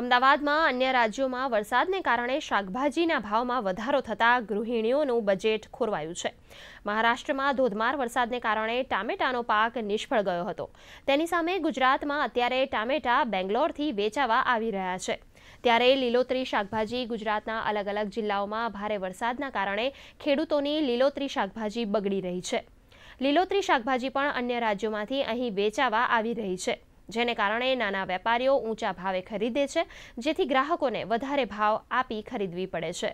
અમદાવાદમાં અન્ય રાજ્યોમાં વરસાદને કારણે શાકભાજીના ભાવમાં વધારો થતાં ગૃહિણીઓનું બજેટ ખોરવાયું છે મહારાષ્ટ્રમાં ધોધમાર વરસાદને કારણે ટામેટાનો પાક નિષ્ફળ ગયો હતો તેની સામે ગુજરાતમાં અત્યારે ટામેટા બેંગ્લોરથી વેચાવા આવી રહ્યા છે ત્યારે લીલોતરી શાકભાજી ગુજરાતના અલગ અલગ જિલ્લાઓમાં ભારે વરસાદના કારણે ખેડૂતોની લીલોતરી શાકભાજી બગડી રહી છે લીલોતરી શાકભાજી પણ અન્ય રાજ્યોમાંથી અહીં વેચાવા આવી રહી છે જેને કારણે નાના વેપારીઓ ઊંચા ભાવે ખરીદે છે જેથી ગ્રાહકોને વધારે ભાવ આપી ખરીદવી પડે છે